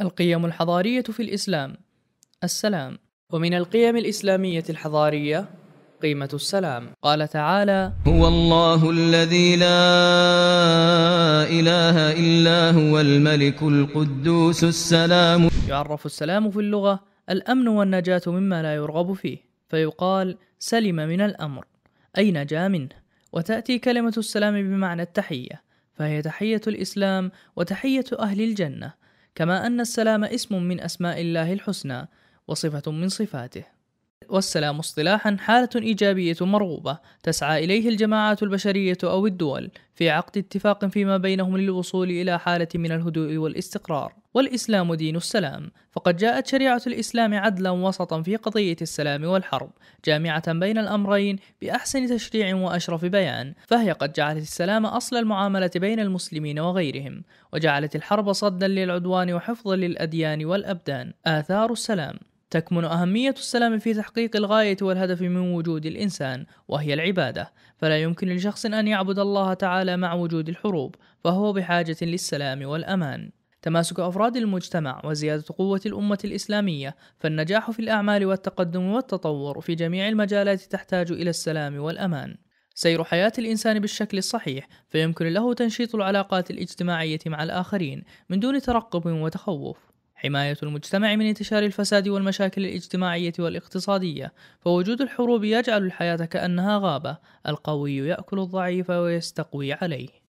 القيم الحضارية في الإسلام السلام ومن القيم الإسلامية الحضارية قيمة السلام قال تعالى هو الله الذي لا إله إلا هو الملك القدوس السلام يعرف السلام في اللغة الأمن والنجاة مما لا يرغب فيه فيقال سلم من الأمر أي نجا منه وتأتي كلمة السلام بمعنى التحية فهي تحية الإسلام وتحية أهل الجنة كما أن السلام اسم من أسماء الله الحسنى وصفة من صفاته والسلام اصطلاحا حالة إيجابية مرغوبة تسعى إليه الجماعات البشرية أو الدول في عقد اتفاق فيما بينهم للوصول إلى حالة من الهدوء والاستقرار والإسلام دين السلام فقد جاءت شريعة الإسلام عدلا وسطا في قضية السلام والحرب جامعة بين الأمرين بأحسن تشريع وأشرف بيان فهي قد جعلت السلام أصل المعاملة بين المسلمين وغيرهم وجعلت الحرب صدا للعدوان وحفظا للأديان والأبدان آثار السلام تكمن أهمية السلام في تحقيق الغاية والهدف من وجود الإنسان وهي العبادة فلا يمكن لشخص أن يعبد الله تعالى مع وجود الحروب فهو بحاجة للسلام والأمان تماسك أفراد المجتمع وزيادة قوة الأمة الإسلامية فالنجاح في الأعمال والتقدم والتطور في جميع المجالات تحتاج إلى السلام والأمان سير حياة الإنسان بالشكل الصحيح فيمكن له تنشيط العلاقات الاجتماعية مع الآخرين من دون ترقب وتخوف حماية المجتمع من انتشار الفساد والمشاكل الاجتماعية والاقتصادية، فوجود الحروب يجعل الحياة كأنها غابة، القوي يأكل الضعيف ويستقوي عليه.